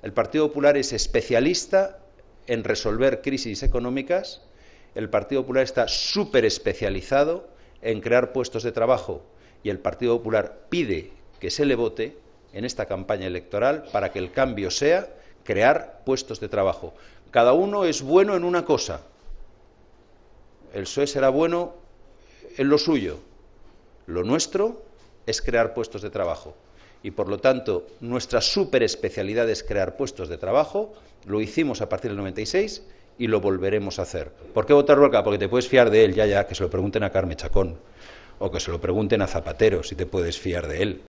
El Partido Popular es especialista en resolver crisis económicas, el Partido Popular está súper especializado en crear puestos de trabajo y el Partido Popular pide que se le vote en esta campaña electoral para que el cambio sea crear puestos de trabajo. Cada uno es bueno en una cosa. El PSOE será bueno en lo suyo. Lo nuestro es crear puestos de trabajo y por lo tanto nuestra especialidad es crear puestos de trabajo, lo hicimos a partir del 96 y lo volveremos a hacer. ¿Por qué votar Roca? Porque te puedes fiar de él, ya, ya, que se lo pregunten a Carmen Chacón o que se lo pregunten a Zapatero, si te puedes fiar de él.